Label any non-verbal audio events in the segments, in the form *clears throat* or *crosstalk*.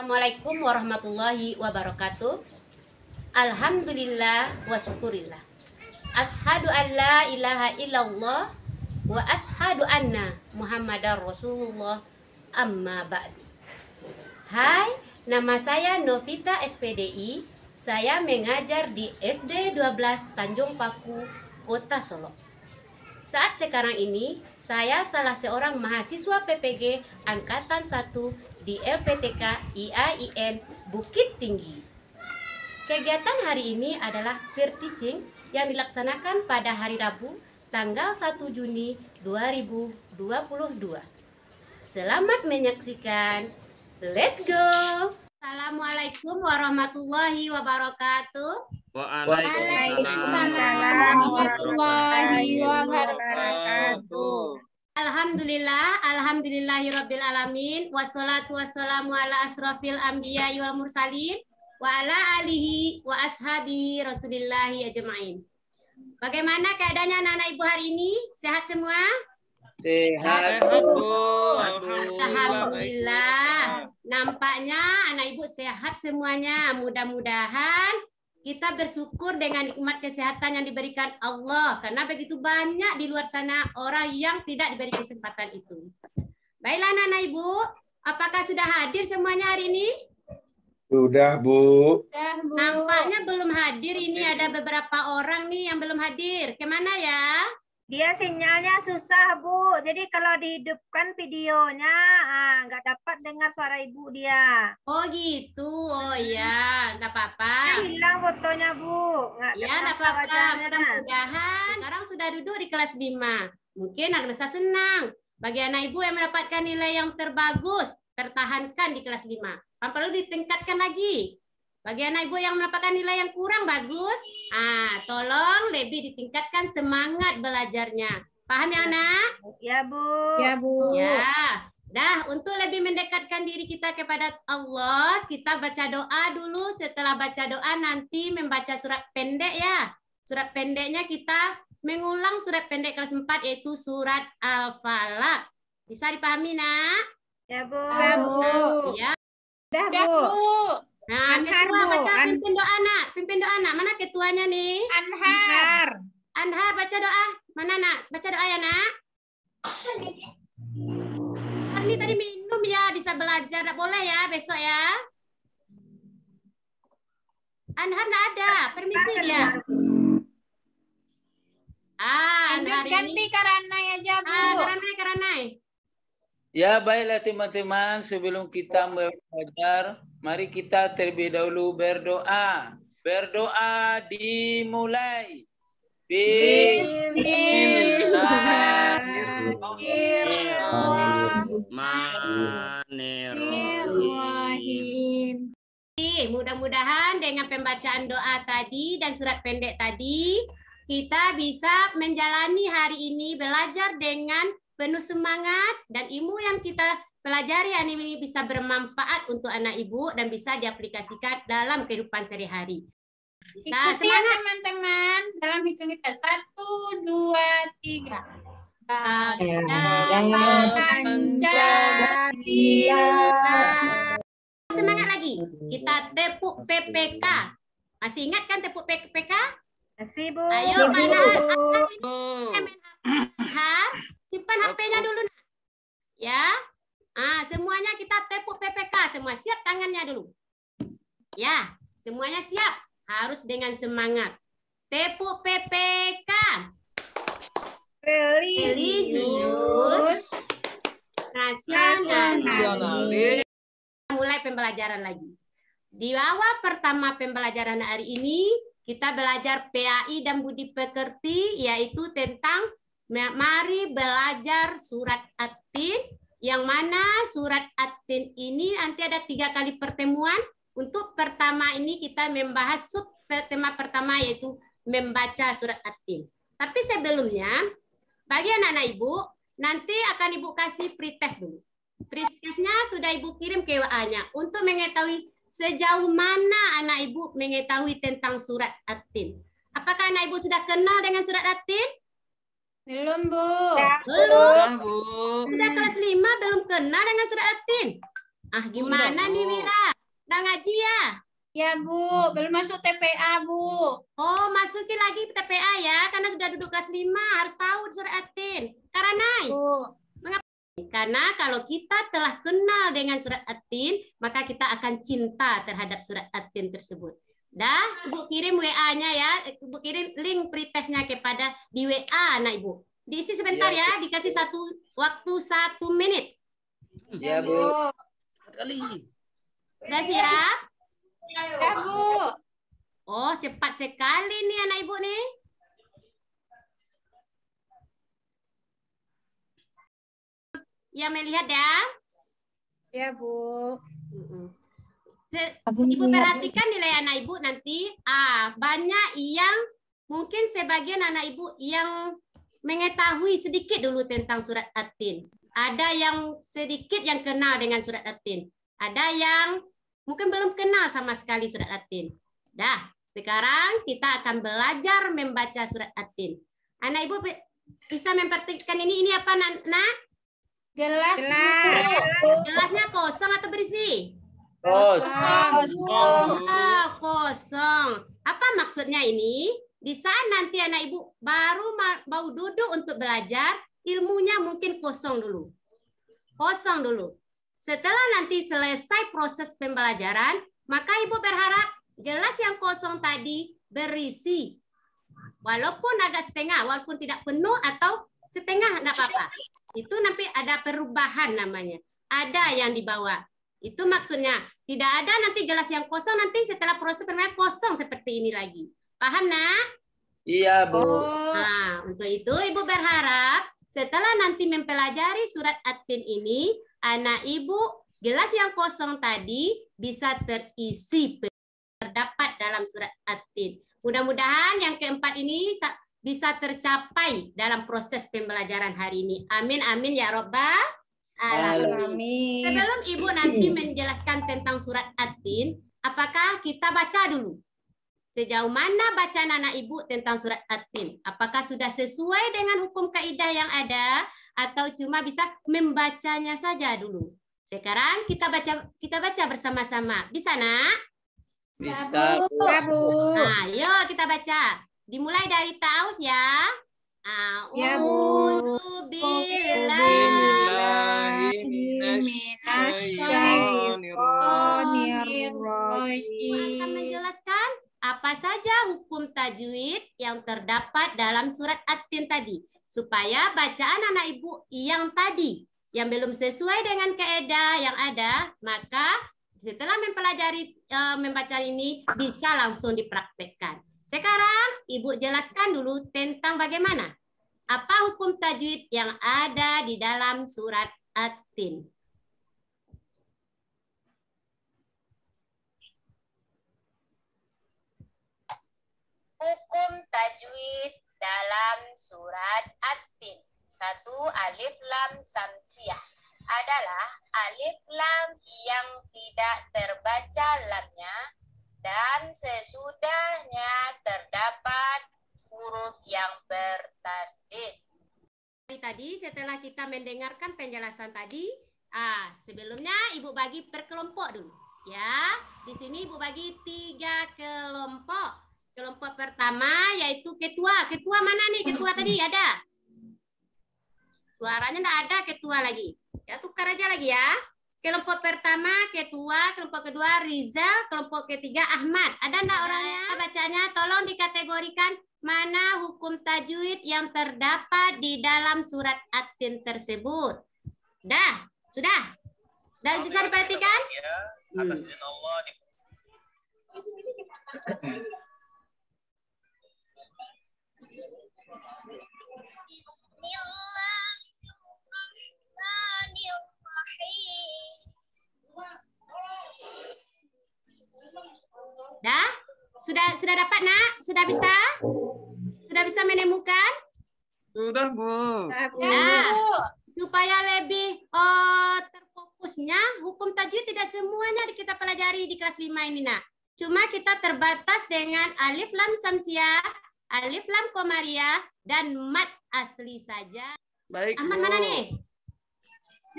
Assalamualaikum warahmatullahi wabarakatuh. Alhamdulillah wa syukurillah. Ashadu an la ilaha illallah wa ashadu anna Muhammadar Rasulullah amma ba'du. Hai, nama saya Novita SPDI. Saya mengajar di SD 12 Tanjung Paku, Kota Solo. Saat sekarang ini, saya salah seorang mahasiswa PPG Angkatan 1 di LPTK IAIN Bukit Tinggi. Kegiatan hari ini adalah peer teaching yang dilaksanakan pada hari Rabu tanggal 1 Juni 2022. Selamat menyaksikan. Let's go! Assalamualaikum warahmatullahi wabarakatuh. Waalaikumsalam warahmatullahi wabarakatuh. Alhamdulillah, alhamdulillahirabbil alamin wassalatu wassalamu ala asrofil anbiya wal mursalin wa ala alihi wa ashabi rasulillahi ajmain. Bagaimana keadaannya anak-anak Ibu hari ini? Sehat semua? Sehat, Alhamdulillah. Alhamdulillah. Nampaknya anak Ibu sehat semuanya. Mudah-mudahan kita bersyukur dengan nikmat kesehatan yang diberikan Allah karena begitu banyak di luar sana orang yang tidak diberi kesempatan itu. Baiklah Nana Ibu, apakah sudah hadir semuanya hari ini? Sudah, Bu. Sudah, Bu. Nampaknya belum hadir ini ada beberapa orang nih yang belum hadir. Kemana ya? Dia sinyalnya susah, Bu. Jadi kalau dihidupkan videonya, ah, nggak ah, dapat dengar suara ibu dia. Oh gitu, oh ya, nggak apa-apa. Kan hilang fotonya, Bu. Nggak ya, nggak apa-apa. Mudah-mudahan sekarang sudah duduk di kelas 5. Mungkin anak bisa senang. Bagi anak ibu yang mendapatkan nilai yang terbagus, pertahankan di kelas 5. Tanpa perlu ditingkatkan lagi. Bagi anak ibu yang mendapatkan nilai yang kurang bagus, ah tolong lebih ditingkatkan semangat belajarnya. Paham ya iya. anak? Ya bu. Ya bu. Ya. Dah, untuk lebih mendekatkan diri kita kepada Allah, kita baca doa dulu. Setelah baca doa nanti membaca surat pendek ya. Surat pendeknya kita mengulang surat pendek kelas 4 yaitu surat Al-Falaq. Bisa dipahami, Nak? Ya, Bu. Ya, Bu. Ya. Dah, Bu. Dah, Bu. Nah, Anhar, ketua baca An... pimpin doa nak. Pimpin doa nak. Mana ketuanya nih? Anhar. Anhar baca doa. Mana nak? Baca doa ya nak. Arni tadi minum ya, bisa belajar. Nggak boleh ya besok ya. Anhar nggak ada. Permisi dia. Ah, Lanjut ganti karena Karanai aja, Bu. Ah, Karanai, Karanai. Ya baiklah teman-teman, sebelum kita belajar, mari kita terlebih dahulu berdoa. Berdoa dimulai. Bismillahirrahmanirrahim. Mudah-mudahan dengan pembacaan doa tadi dan surat pendek tadi, kita bisa menjalani hari ini belajar dengan penuh semangat dan ilmu yang kita pelajari hari ini bisa bermanfaat untuk anak ibu dan bisa diaplikasikan dalam kehidupan sehari-hari. Ikuti ya, semangat teman-teman dalam hitung kita satu dua tiga. Ya, semangat lagi. Kita tepuk PPK. Masih ingat kan tepuk PPK? Masih, Bu. Ayo, mana? Ayo, Simpan HP-nya dulu nak. Ya. Ah, semuanya kita tepuk PPK semua. Siap tangannya dulu. Ya, semuanya siap. Harus dengan semangat. Tepuk PPK. Religius nasionalis. Kan? Mulai pembelajaran lagi. Di awal pertama pembelajaran hari ini, kita belajar PAI dan budi pekerti, yaitu tentang Mari belajar surat atin yang mana surat atin ini nanti ada tiga kali pertemuan. Untuk pertama ini kita membahas sub tema pertama yaitu membaca surat atin Tapi sebelumnya, bagi anak-anak ibu, nanti akan ibu kasih pretest dulu. Pretestnya sudah ibu kirim ke WA-nya untuk mengetahui sejauh mana anak ibu mengetahui tentang surat atin Apakah anak ibu sudah kenal dengan surat atin belum, Bu. Ya, belum. Bu. Udah kelas 5 belum kenal dengan surat Atin. Ah, gimana Udah, nih, Wira? Udah ngaji ya? Ya, Bu. Belum masuk TPA, Bu. Oh, masukin lagi TPA ya, karena sudah duduk kelas 5, harus tahu surat Atin. Karena, Bu. Mengapa? Karena kalau kita telah kenal dengan surat Atin, maka kita akan cinta terhadap surat Atin tersebut. Dah, Ibu kirim WA-nya ya. Ibu kirim link pretestnya kepada di WA, nah Ibu. Diisi sebentar iya, ya, ya. dikasih satu waktu satu menit. Ya, Bu. Iya, kali. Sudah siap? Ya, Bu. Oh, cepat sekali nih anak Ibu nih. Ya, melihat ya. Ya, Bu. Mm -mm. Ibu perhatikan nilai anak ibu nanti ah, banyak yang mungkin sebagian anak ibu yang mengetahui sedikit dulu tentang surat atin. Ada yang sedikit yang kenal dengan surat atin. Ada yang mungkin belum kenal sama sekali surat atin. Dah, sekarang kita akan belajar membaca surat atin. Anak ibu bisa memperhatikan ini ini apa nak? Gelas. Gelasnya kosong atau berisi? Kosong. Kosong. Kosong. Apa maksudnya ini? Di saat nanti anak ibu baru mau duduk untuk belajar, ilmunya mungkin kosong dulu. Kosong dulu. Setelah nanti selesai proses pembelajaran, maka ibu berharap gelas yang kosong tadi berisi. Walaupun agak setengah, walaupun tidak penuh atau setengah, tidak apa-apa. Itu nanti ada perubahan namanya. Ada yang dibawa itu maksudnya. Tidak ada nanti gelas yang kosong, nanti setelah proses permainan kosong seperti ini lagi. Paham, nak? Iya, Bu. Oh. Nah, untuk itu Ibu berharap setelah nanti mempelajari surat atin ini, anak Ibu gelas yang kosong tadi bisa terisi terdapat dalam surat atin Mudah-mudahan yang keempat ini bisa tercapai dalam proses pembelajaran hari ini. Amin, amin ya Robbal Alami. Sebelum Ibu nanti *clears throat* menjelaskan tentang surat Atin, apakah kita baca dulu? Sejauh mana bacaan anak Ibu tentang surat Atin? Apakah sudah sesuai dengan hukum kaidah yang ada atau cuma bisa membacanya saja dulu? Sekarang kita baca kita baca bersama-sama. Bisa, Nak? Bisa, Bu. Nah, kita baca. Dimulai dari Taus ya. Iya, menjelaskan apa saja hukum tajwid yang terdapat dalam surat At-Tin tadi supaya bacaan anak ibu yang tadi yang belum sesuai dengan keedah yang ada, maka setelah mempelajari e, membaca ini bisa langsung dipraktekkan. Sekarang Ibu jelaskan dulu tentang bagaimana apa hukum tajwid yang ada di dalam surat atin? Hukum tajwid dalam surat atin Satu alif lam samsiah adalah alif lam yang tidak terbaca lamnya dan sesudahnya terdapat huruf yang bertasdid. Tadi setelah kita mendengarkan penjelasan tadi, ah, sebelumnya Ibu bagi berkelompok dulu. Ya, di sini Ibu bagi tiga kelompok. Kelompok pertama yaitu ketua. Ketua mana nih? Ketua tadi ada? Suaranya tidak ada ketua lagi. Ya, tukar aja lagi ya. Kelompok pertama, ketua, kelompok kedua Rizal, kelompok ketiga Ahmad. Ada enggak orangnya? Bacanya tolong dikategorikan mana hukum tajwid yang terdapat di dalam surat atin tersebut. Dah, sudah. Dan bisa diperhatikan? Ya, atas izin Allah. *laughs* Sudah sudah dapat nak? Sudah bisa? Sudah bisa menemukan? Sudah bu. bu. Ya, supaya lebih oh, terfokusnya, hukum tajwid tidak semuanya kita pelajari di kelas 5 ini nak. Cuma kita terbatas dengan alif lam samsia alif lam komaria, dan mat asli saja. Baik. Aman bu. mana nih?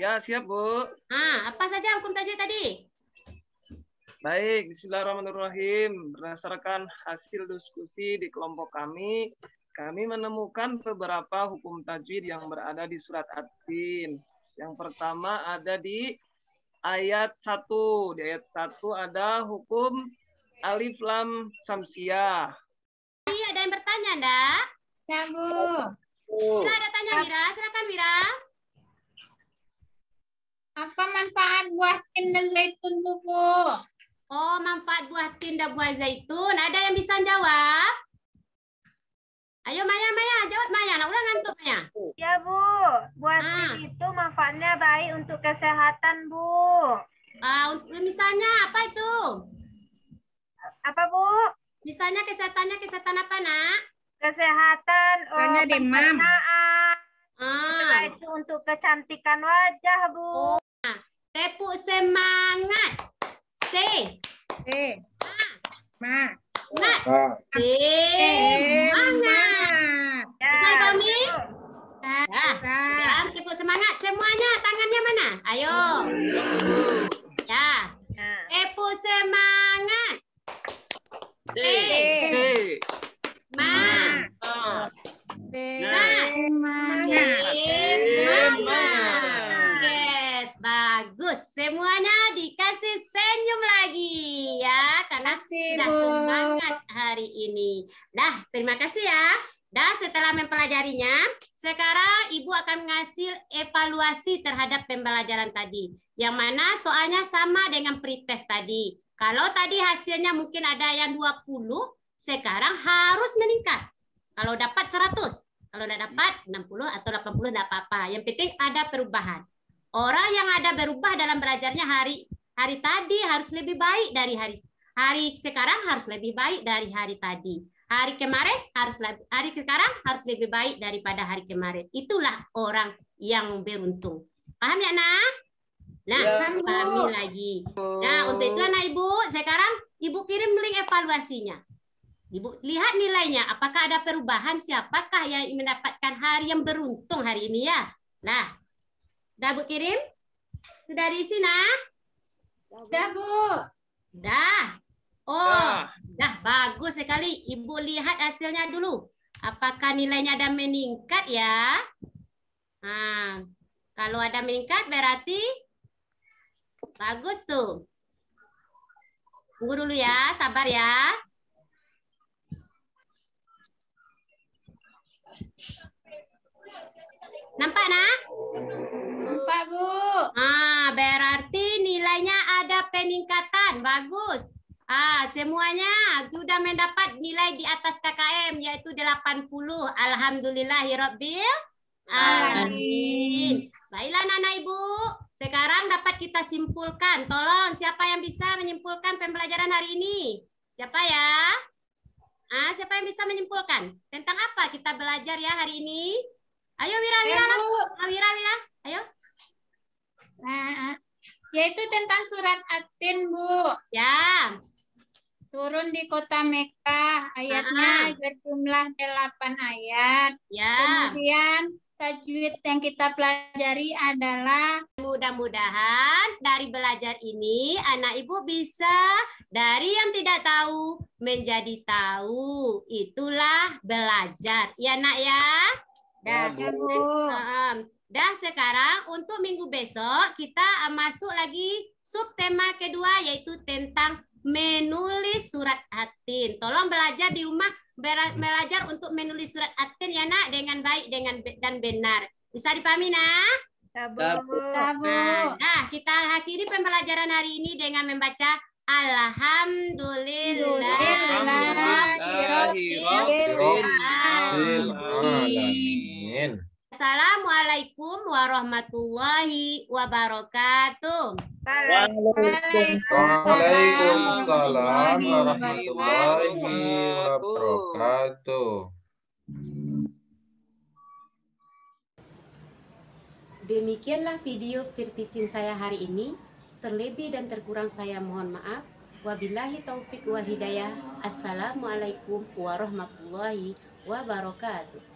Ya siap bu. Ah, apa saja hukum tajwid tadi? Baik, bismillahirrahmanirrahim. Berdasarkan hasil diskusi di kelompok kami, kami menemukan beberapa hukum tajwid yang berada di surat At-Tin. Yang pertama ada di ayat 1. Di ayat 1 ada hukum alif lam samsiah. Iya, ada yang bertanya, Ndak? Ya, Bu. Sudah ada tanya, Mira. Silakan, Mira. Apa manfaat buah dan zaitun, tubuh? Oh, manfaat buah tin dan buah zaitun. Ada yang bisa jawab? Ayo Maya, Maya, jawab Maya. Nah, ulang ngantuk Maya. Ya, Bu. Buah ah. itu manfaatnya baik untuk kesehatan, Bu. Ah, misalnya apa itu? Apa, Bu? Misalnya kesehatannya kesehatan apa, Nak? Kesehatan oh, demam. Ah. Nah, itu untuk kecantikan wajah, Bu. Oh. Nah, tepuk semangat. C. T. Ma. Ma. Semangat. Ya. Selesai kami? Ya. ya. ya. Semangat semuanya. Tangannya mana? Ayo. Terima kasih ya. Dan setelah mempelajarinya, sekarang Ibu akan ngasih evaluasi terhadap pembelajaran tadi. Yang mana soalnya sama dengan pretest tadi. Kalau tadi hasilnya mungkin ada yang 20, sekarang harus meningkat. Kalau dapat 100, kalau tidak dapat 60 atau 80 tidak apa-apa. Yang penting ada perubahan. Orang yang ada berubah dalam belajarnya hari hari tadi harus lebih baik dari hari hari sekarang harus lebih baik dari hari tadi. Hari kemarin harus lebih, hari sekarang harus lebih baik daripada hari kemarin. Itulah orang yang beruntung. Paham ya, Nak? Nah, ya, lagi. Nah, untuk itu anak Ibu, sekarang Ibu kirim link evaluasinya. Ibu lihat nilainya, apakah ada perubahan siapakah yang mendapatkan hari yang beruntung hari ini ya? Nah, sudah Bu kirim? Sudah diisi, nah? Sudah, Bu. Sudah. Oh, Dah bagus sekali. Ibu lihat hasilnya dulu. Apakah nilainya ada meningkat ya? Nah, kalau ada meningkat berarti bagus tuh. Tunggu dulu ya, sabar ya. Nampak nah? Nampak Bu. Ah, berarti nilainya ada peningkatan. Bagus. Ah, semuanya sudah mendapat nilai di atas KKM yaitu 80. Alhamdulillahirabbil Amin. Baiklah Nana Ibu, sekarang dapat kita simpulkan. Tolong siapa yang bisa menyimpulkan pembelajaran hari ini? Siapa ya? Ah, siapa yang bisa menyimpulkan? Tentang apa kita belajar ya hari ini? Ayo Wira Wira. Ibu. Ah, Wira Wira. Ayo. Nah, yaitu tentang surat Atin, Bu. Ya, turun di kota Mekah ayatnya uh ah. -huh. berjumlah 8 ayat. Ya. Kemudian tajwid yang kita pelajari adalah mudah-mudahan dari belajar ini anak ibu bisa dari yang tidak tahu menjadi tahu. Itulah belajar. Ya nak ya. Dah, ya, Bu. Nah, dah sekarang untuk minggu besok kita masuk lagi subtema kedua yaitu tentang menulis surat atin. Tolong belajar di rumah hmm. belajar untuk menulis surat atin ya nak dengan baik dengan dan benar. Bisa dipahami nak? Tabu. Tabu. Nah. nah, kita akhiri pembelajaran hari ini dengan membaca Alhamdulillah. Assalamualaikum warahmatullahi wabarakatuh. Waalaikumsalam warahmatullahi wabarakatuh. Demikianlah video terticin saya hari ini. Terlebih dan terkurang saya mohon maaf. Wabillahi taufik wal hidayah. Assalamualaikum warahmatullahi wabarakatuh.